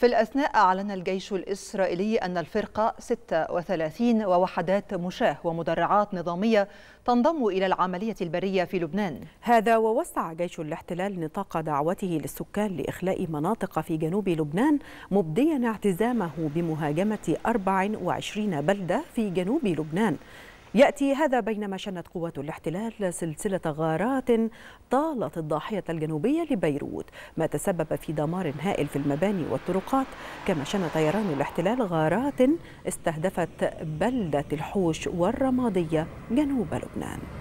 في الأثناء أعلن الجيش الإسرائيلي أن الفرقة 36 ووحدات مشاة ومدرعات نظامية تنضم إلى العملية البرية في لبنان هذا ووسع جيش الاحتلال نطاق دعوته للسكان لإخلاء مناطق في جنوب لبنان مبديا اعتزامه بمهاجمة 24 بلدة في جنوب لبنان يأتي هذا بينما شنت قوات الاحتلال سلسلة غارات طالت الضاحية الجنوبية لبيروت ما تسبب في دمار هائل في المباني والطرقات كما شن طيران الاحتلال غارات استهدفت بلدة الحوش والرمادية جنوب لبنان